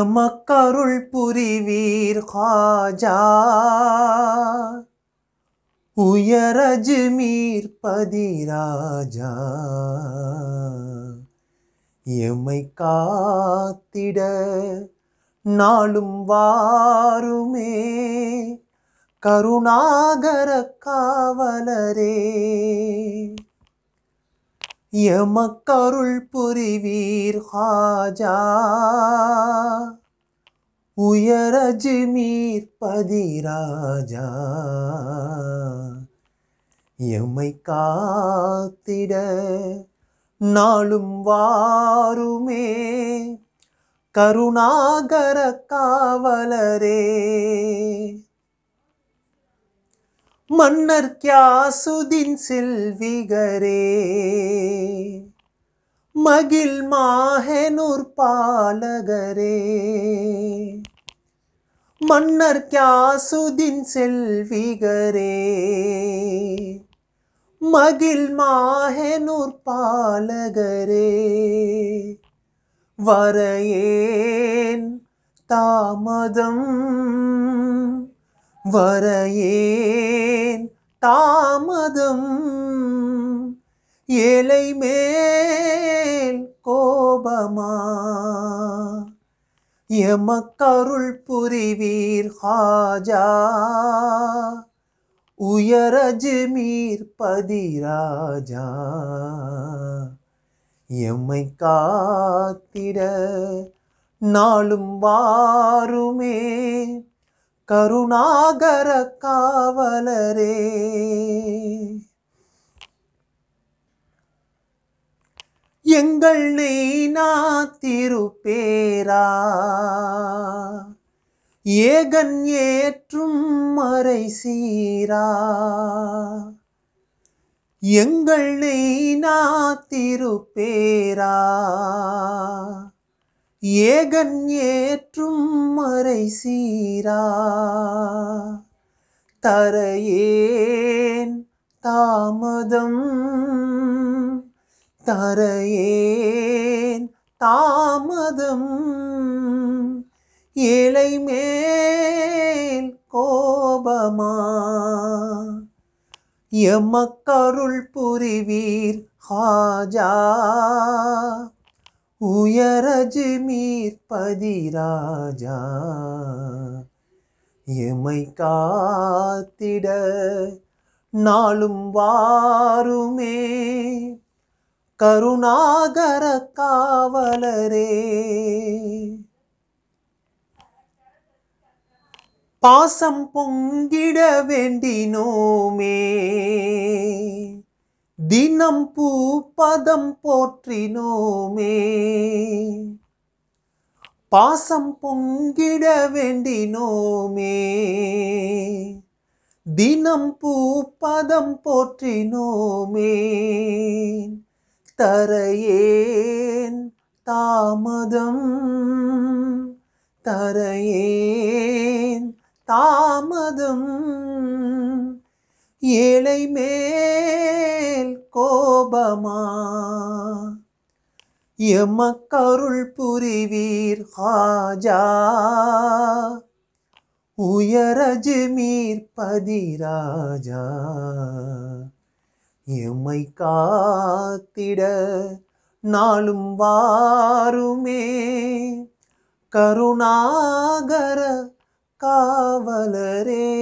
எமக்கருள் புரிவீர் ஹாஜா உயர் அஜ்மீர் பதிராஜா எம்மை காத்திட நாளும் வாருமே கருணாகர காவலரே எமக்கருள் புரிவீர் ஹாஜா உயரஜ்மீர் பதிராஜா எமை காத்திட நாளும் வாருமே கருணாகர காவலரே மன்னர் கியாசுதின் செல்விகரே மகிழ் மாஹெனூர் பாலகரே மன்னர் கியாசுதின் செல்விகரே மகிழ் மாஹெனூர் பாலகரே வரையேன் தாமதம் வரையேன் தாமதம் ஏழை மேல் கோபமா எமக்கருள் புரிவீர் ஹாஜா உயர் அஜ்மீர் பதிராஜா எம்மை காத்திட நாளும் வாருமே கருணாகர காவலரே எங்கள் நெய்னா திருப்பேரா ஏகன் ஏற்றும் மறை சீரா எங்கள் நெய்னா திருப்பேரா ஏகன் ஏற்றும் மறை சீரா தரையேன் தாமதம் தரையேன் தாமதம் ஏழை மேல் கோபமா எமக்கருள் புரிவீர் ஹாஜா உயரஜ்மீர் பதிராஜா எமை காத்திட நாளும் வாருமே கருணாகர காவலரே பாசம் பொங்கிட வேண்டினோமே தினம் பூ பதம் போற்றினோமே பாசம் பொங்கிட வேண்டினோமே தினம் பூ பதம் போற்றினோமே தரையேன் தாமதம் தரையேன் தாமதம் ஏழை மேல் கோபமா எமக்கருள் புரிவீர் ஹாஜா உயரஜ்மீர் பதிராஜா எம்மை காத்திட நாளும் வாருமே கருணாகர காவலரே